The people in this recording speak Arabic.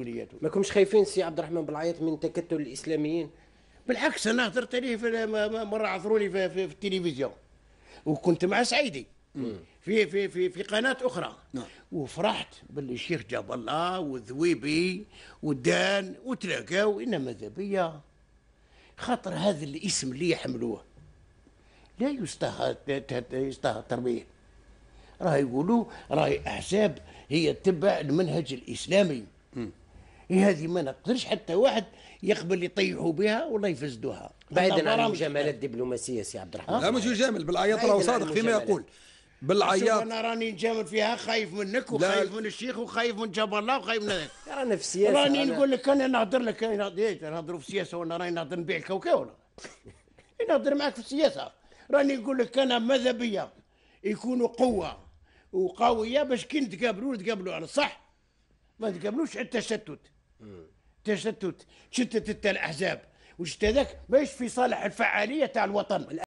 مسؤولياته ما كمش خايفين سي عبد الرحمن بالعيط من تكتل الاسلاميين بالعكس انا هضرت عليه مره عثروني في, في, في التلفزيون وكنت مع سعيدي في في في في قناه اخرى نعم. وفرحت باللي الشيخ جاب الله والذويبي والدان وتلاقاو انما ذبيه خاطر هذا الاسم اللي يحملوه لا يستاهل يستهى التربيه راه يقولوا راهي احزاب هي تتبع المنهج الاسلامي إيه هذه ما نقدرش حتى واحد يقبل يطيحوا بها ولا يفسدوها بعيدا عن المجاملات الدبلوماسيه سي عبد الرحمن لا مش يجامل بالعياط راهو صادق فيما يقول بالعياط انا راني نجامل فيها خايف منك وخايف من الشيخ وخايف من جبر الله وخايف من هذاك رانا في السياسه راني نقول لك انا نهضر لك نهضر إيه، في السياسه وانا راني نهضر نبيع الكاوكاو نهضر معك في السياسه راني نقول لك انا ماذا بيا يكونوا قوه وقويه باش كي نتقابلوا نتقابلوا على الصح ما تقابلوش حتى التشتت تشتت شتت الاحزاب وشت هذاك ماهيش في صالح الفعاليه تاع الوطن